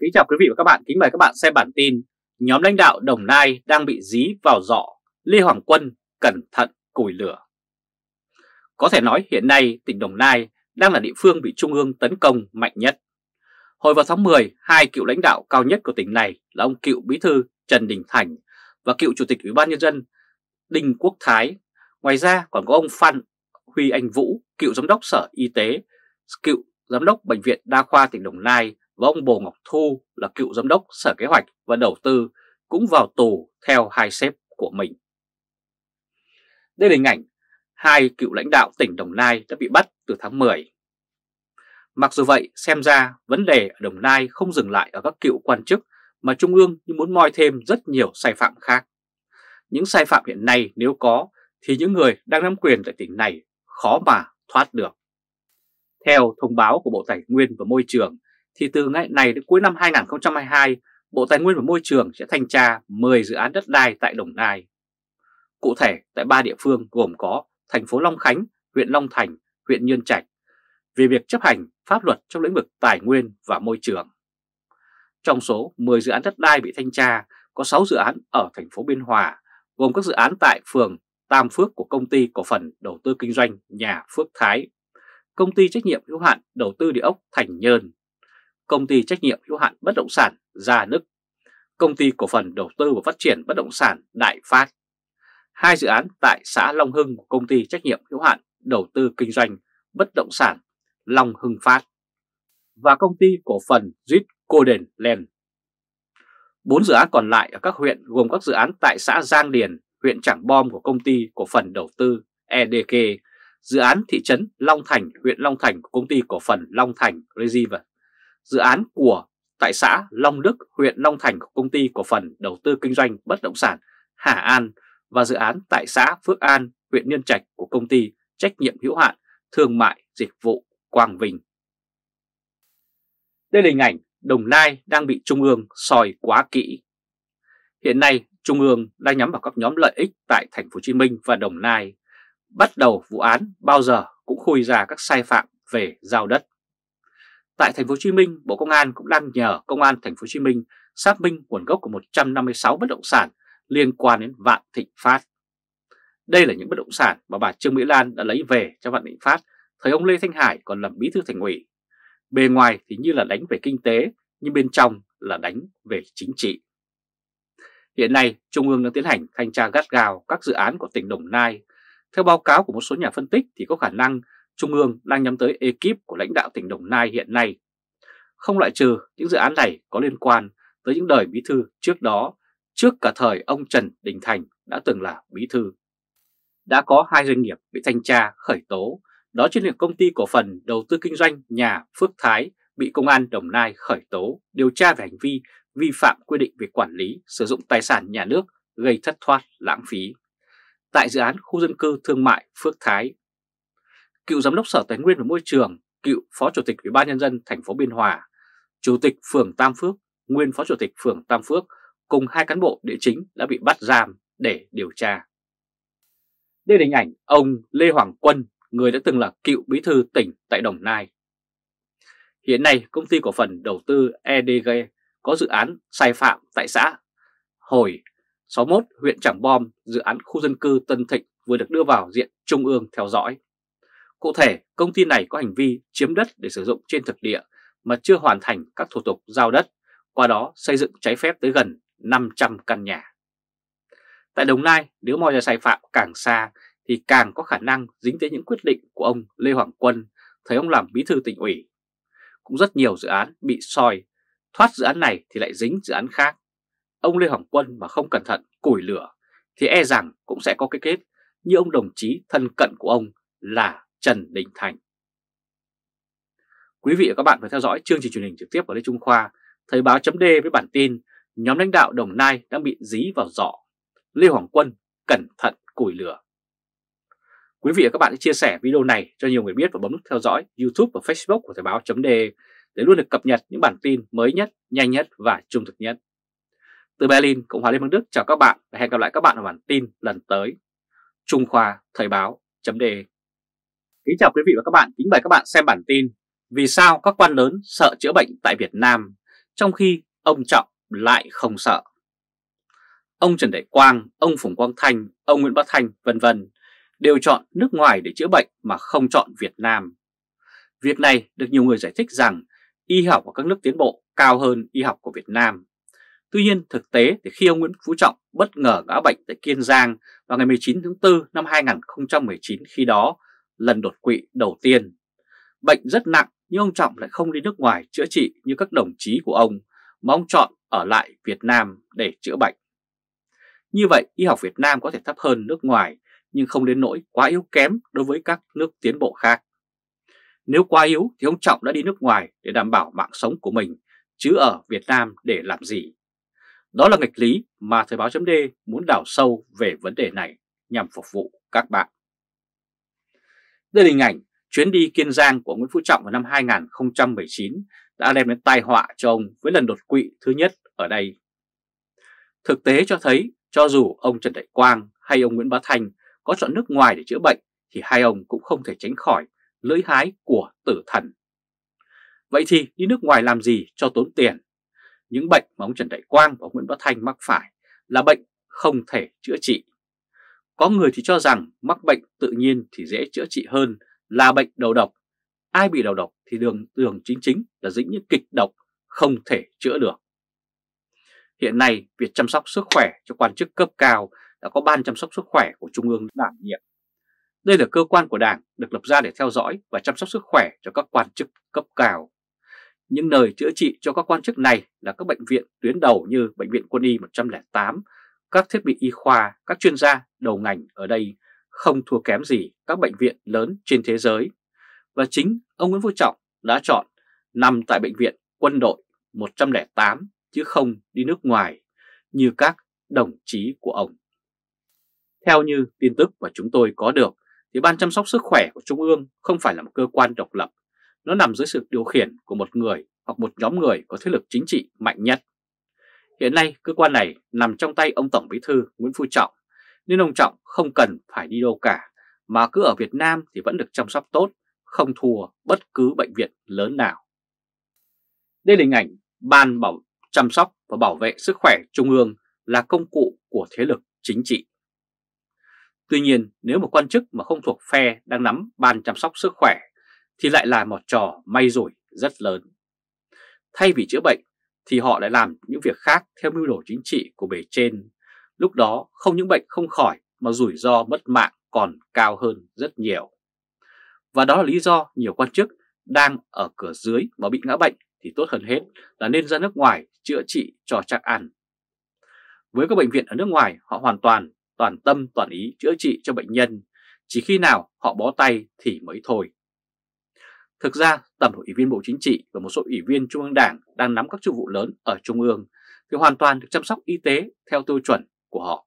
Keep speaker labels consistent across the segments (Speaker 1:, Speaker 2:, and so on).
Speaker 1: Kính chào quý vị và các bạn, kính mời các bạn xem bản tin Nhóm lãnh đạo Đồng Nai đang bị dí vào giọ, Lê Hoàng Quân cẩn thận củi lửa Có thể nói hiện nay tỉnh Đồng Nai đang là địa phương bị Trung ương tấn công mạnh nhất Hồi vào tháng 10, hai cựu lãnh đạo cao nhất của tỉnh này là ông cựu bí thư Trần Đình Thành và cựu chủ tịch Ủy ban Nhân dân Đinh Quốc Thái Ngoài ra còn có ông Phan Huy Anh Vũ, cựu giám đốc Sở Y tế, cựu giám đốc Bệnh viện Đa khoa tỉnh Đồng Nai và ông Bồ Ngọc Thu là cựu giám đốc Sở Kế hoạch và Đầu tư cũng vào tù theo hai xếp của mình. Đây là hình ảnh hai cựu lãnh đạo tỉnh Đồng Nai đã bị bắt từ tháng 10. Mặc dù vậy, xem ra vấn đề ở Đồng Nai không dừng lại ở các cựu quan chức mà Trung ương như muốn moi thêm rất nhiều sai phạm khác. Những sai phạm hiện nay nếu có thì những người đang nắm quyền tại tỉnh này khó mà thoát được. Theo thông báo của Bộ Tài nguyên và Môi trường thì từ ngày này đến cuối năm 2022, Bộ Tài nguyên và Môi trường sẽ thanh tra 10 dự án đất đai tại Đồng Nai. Cụ thể, tại ba địa phương gồm có thành phố Long Khánh, huyện Long Thành, huyện Nhơn Trạch về việc chấp hành pháp luật trong lĩnh vực tài nguyên và môi trường. Trong số 10 dự án đất đai bị thanh tra, có 6 dự án ở thành phố Biên Hòa, gồm các dự án tại phường Tam Phước của công ty cổ phần đầu tư kinh doanh nhà Phước Thái, công ty trách nhiệm hữu hạn đầu tư địa ốc Thành Nhơn, Công ty trách nhiệm hữu hạn bất động sản Gia đức, Công ty cổ phần đầu tư và phát triển bất động sản Đại Phát, hai dự án tại xã Long Hưng của Công ty trách nhiệm hữu hạn đầu tư kinh doanh bất động sản Long Hưng Phát và Công ty cổ phần Zit Golden Land. Bốn dự án còn lại ở các huyện gồm các dự án tại xã Giang Điền, huyện Trảng Bom của Công ty cổ phần đầu tư EDK dự án thị trấn Long Thành, huyện Long Thành của công ty cổ phần Long Thành Regiva dự án của tại xã Long Đức, huyện Long Thành của công ty cổ phần đầu tư kinh doanh bất động sản Hà An và dự án tại xã Phước An, huyện Nhân Trạch của công ty trách nhiệm hữu hạn thương mại dịch vụ Quang Vinh. Đây là hình ảnh Đồng Nai đang bị Trung ương soi quá kỹ. Hiện nay, Trung ương đang nhắm vào các nhóm lợi ích tại thành phố Hồ Chí Minh và Đồng Nai. Bắt đầu vụ án bao giờ cũng khui ra các sai phạm về giao đất. Tại thành phố Hồ Chí Minh, Bộ Công an cũng đang nhờ Công an thành phố Hồ Chí Minh xác minh nguồn gốc của 156 bất động sản liên quan đến Vạn Thịnh Phát. Đây là những bất động sản mà bà Trương Mỹ Lan đã lấy về cho Vạn Thịnh Phát thời ông Lê Thanh Hải còn làm bí thư thành ủy. Bề ngoài thì như là đánh về kinh tế, nhưng bên trong là đánh về chính trị. Hiện nay, Trung ương đang tiến hành thanh tra gắt gao các dự án của tỉnh Đồng Nai. Theo báo cáo của một số nhà phân tích thì có khả năng Trung ương đang nhắm tới ekip của lãnh đạo tỉnh Đồng Nai hiện nay. Không loại trừ những dự án này có liên quan tới những đời bí thư trước đó, trước cả thời ông Trần Đình Thành đã từng là bí thư. Đã có hai doanh nghiệp bị thanh tra khởi tố, đó chính là công ty cổ phần đầu tư kinh doanh nhà Phước Thái bị công an Đồng Nai khởi tố điều tra về hành vi vi phạm quy định về quản lý sử dụng tài sản nhà nước gây thất thoát lãng phí. Tại dự án khu dân cư thương mại Phước Thái, cựu giám đốc Sở Tài nguyên và Môi trường, cựu Phó Chủ tịch Ủy ban nhân dân thành phố Biên Hòa, Chủ tịch phường Tam Phước, nguyên Phó Chủ tịch phường Tam Phước cùng hai cán bộ địa chính đã bị bắt giam để điều tra. Đây là hình ảnh ông Lê Hoàng Quân, người đã từng là cựu bí thư tỉnh tại Đồng Nai. Hiện nay, công ty cổ phần đầu tư EDG có dự án sai phạm tại xã Hồi 61, huyện Trảng Bom, dự án khu dân cư Tân Thịnh vừa được đưa vào diện Trung ương theo dõi. Cụ thể, công ty này có hành vi chiếm đất để sử dụng trên thực địa mà chưa hoàn thành các thủ tục giao đất, qua đó xây dựng trái phép tới gần 500 căn nhà. Tại Đồng Nai, nếu mọi ra sai phạm càng xa thì càng có khả năng dính tới những quyết định của ông Lê Hoàng Quân, thấy ông làm bí thư tỉnh ủy. Cũng rất nhiều dự án bị soi, thoát dự án này thì lại dính dự án khác. Ông Lê Hoàng Quân mà không cẩn thận củi lửa thì e rằng cũng sẽ có cái kết như ông đồng chí thân cận của ông là Trần Đình Thành. Quý vị và các bạn vừa theo dõi chương trình truyền hình trực tiếp của Lê Trung Khoa, Thời báo chấm với bản tin nhóm lãnh đạo Đồng Nai đang bị dí vào giỏ. Lê Hoàng Quân cẩn thận củi lửa. Quý vị và các bạn hãy chia sẻ video này cho nhiều người biết và bấm nút theo dõi YouTube và Facebook của Thời báo chấm để luôn được cập nhật những bản tin mới nhất, nhanh nhất và trung thực nhất. Từ Berlin, Cộng hòa Liên bang Đức chào các bạn và hẹn gặp lại các bạn ở bản tin lần tới. Trung Khoa Thời báo chấm Kính chào quý vị và các bạn, kính mời các bạn xem bản tin Vì sao các quan lớn sợ chữa bệnh tại Việt Nam Trong khi ông Trọng lại không sợ Ông Trần Đại Quang, ông Phùng Quang Thanh, ông Nguyễn Bắc Thanh vân vân Đều chọn nước ngoài để chữa bệnh mà không chọn Việt Nam Việc này được nhiều người giải thích rằng Y học của các nước tiến bộ cao hơn y học của Việt Nam Tuy nhiên thực tế thì khi ông Nguyễn Phú Trọng bất ngờ ngã bệnh tại Kiên Giang vào ngày 19 tháng 4 năm 2019 khi đó lần đột quỵ đầu tiên. Bệnh rất nặng nhưng ông Trọng lại không đi nước ngoài chữa trị như các đồng chí của ông mà ông chọn ở lại Việt Nam để chữa bệnh. Như vậy, y học Việt Nam có thể thấp hơn nước ngoài nhưng không đến nỗi quá yếu kém đối với các nước tiến bộ khác. Nếu quá yếu thì ông Trọng đã đi nước ngoài để đảm bảo mạng sống của mình chứ ở Việt Nam để làm gì. Đó là nghịch lý mà Thời báo chấm muốn đào sâu về vấn đề này nhằm phục vụ các bạn. Đây là hình ảnh chuyến đi Kiên Giang của Nguyễn Phú Trọng vào năm 2019 đã đem đến tai họa cho ông với lần đột quỵ thứ nhất ở đây. Thực tế cho thấy cho dù ông Trần Đại Quang hay ông Nguyễn Bá Thành có chọn nước ngoài để chữa bệnh thì hai ông cũng không thể tránh khỏi lưỡi hái của tử thần. Vậy thì đi nước ngoài làm gì cho tốn tiền? Những bệnh mà ông Trần Đại Quang và Nguyễn Bá Thanh mắc phải là bệnh không thể chữa trị. Có người thì cho rằng mắc bệnh tự nhiên thì dễ chữa trị hơn là bệnh đầu độc. Ai bị đầu độc thì đường đường chính chính là dính những kịch độc không thể chữa được. Hiện nay, việc chăm sóc sức khỏe cho quan chức cấp cao đã có Ban chăm sóc sức khỏe của Trung ương đảm nhiệm. Đây là cơ quan của Đảng được lập ra để theo dõi và chăm sóc sức khỏe cho các quan chức cấp cao. Những nơi chữa trị cho các quan chức này là các bệnh viện tuyến đầu như Bệnh viện Quân y 108, các thiết bị y khoa, các chuyên gia đầu ngành ở đây không thua kém gì các bệnh viện lớn trên thế giới. Và chính ông Nguyễn Phú Trọng đã chọn nằm tại bệnh viện quân đội 108 chứ không đi nước ngoài như các đồng chí của ông. Theo như tin tức mà chúng tôi có được thì Ban chăm sóc sức khỏe của Trung ương không phải là một cơ quan độc lập, nó nằm dưới sự điều khiển của một người hoặc một nhóm người có thế lực chính trị mạnh nhất. Hiện nay cơ quan này nằm trong tay ông Tổng Bí thư Nguyễn Phú Trọng nên ông Trọng không cần phải đi đâu cả mà cứ ở Việt Nam thì vẫn được chăm sóc tốt, không thua bất cứ bệnh viện lớn nào. Đây là hình ảnh Ban bảo chăm sóc và bảo vệ sức khỏe Trung ương là công cụ của thế lực chính trị. Tuy nhiên, nếu một quan chức mà không thuộc phe đang nắm ban chăm sóc sức khỏe thì lại là một trò may rủi rất lớn. Thay vì chữa bệnh thì họ lại làm những việc khác theo mưu đồ chính trị của bề trên. Lúc đó không những bệnh không khỏi mà rủi ro mất mạng còn cao hơn rất nhiều. Và đó là lý do nhiều quan chức đang ở cửa dưới mà bị ngã bệnh thì tốt hơn hết là nên ra nước ngoài chữa trị cho chắc ăn. Với các bệnh viện ở nước ngoài, họ hoàn toàn toàn tâm toàn ý chữa trị cho bệnh nhân, chỉ khi nào họ bó tay thì mới thôi. Thực ra, Tổng ủy viên Bộ Chính trị và một số ủy viên Trung ương Đảng đang nắm các chức vụ lớn ở Trung ương thì hoàn toàn được chăm sóc y tế theo tiêu chuẩn của họ.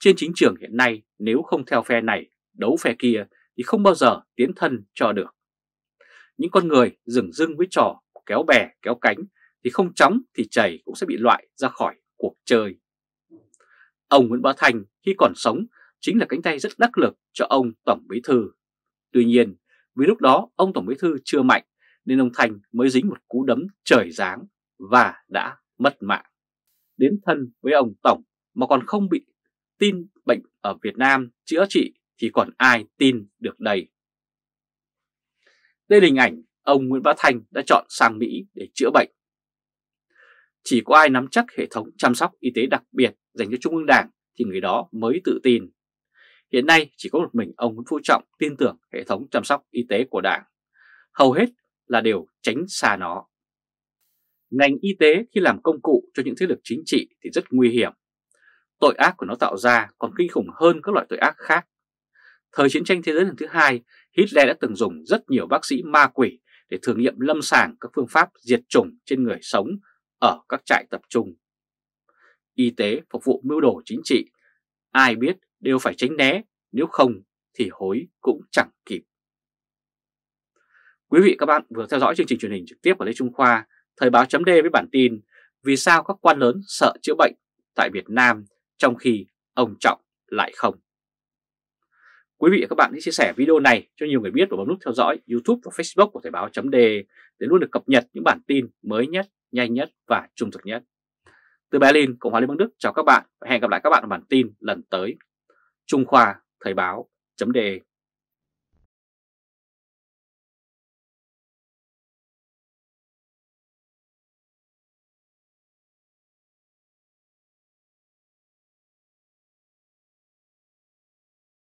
Speaker 1: Trên chính trường hiện nay, nếu không theo phe này, đấu phe kia thì không bao giờ tiến thân cho được. Những con người rừng rưng với trò kéo bè, kéo cánh thì không chóng thì chảy cũng sẽ bị loại ra khỏi cuộc chơi. Ông Nguyễn Bá Thành khi còn sống chính là cánh tay rất đắc lực cho ông Tổng Bí Thư. Tuy nhiên, vì lúc đó ông Tổng Bí Thư chưa mạnh nên ông Thành mới dính một cú đấm trời giáng và đã mất mạng. Đến thân với ông Tổng mà còn không bị tin bệnh ở Việt Nam chữa trị thì còn ai tin được đây. Đây là hình ảnh ông Nguyễn Bá Thanh đã chọn sang Mỹ để chữa bệnh. Chỉ có ai nắm chắc hệ thống chăm sóc y tế đặc biệt dành cho Trung ương Đảng thì người đó mới tự tin. Hiện nay chỉ có một mình ông Nguyễn Phú Trọng tin tưởng hệ thống chăm sóc y tế của Đảng. Hầu hết là đều tránh xa nó. Ngành y tế khi làm công cụ cho những thế lực chính trị thì rất nguy hiểm. Tội ác của nó tạo ra còn kinh khủng hơn các loại tội ác khác. Thời chiến tranh thế giới lần thứ hai, Hitler đã từng dùng rất nhiều bác sĩ ma quỷ để thử nghiệm lâm sàng các phương pháp diệt chủng trên người sống ở các trại tập trung. Y tế phục vụ mưu đồ chính trị, ai biết đều phải tránh né, nếu không thì hối cũng chẳng kịp. Quý vị các bạn vừa theo dõi chương trình truyền hình trực tiếp của Lê Trung Khoa, Thời báo chấm với bản tin Vì sao các quan lớn sợ chữa bệnh tại Việt Nam trong khi ông Trọng lại không? Quý vị và các bạn hãy chia sẻ video này cho nhiều người biết và bấm nút theo dõi YouTube và Facebook của Thời báo chấm để luôn được cập nhật những bản tin mới nhất, nhanh nhất và trung thực nhất. Từ Berlin, Cộng hòa Liên bang Đức chào các bạn và hẹn gặp lại các bạn ở bản tin lần tới. Trung Khoa Thời báo chấm đề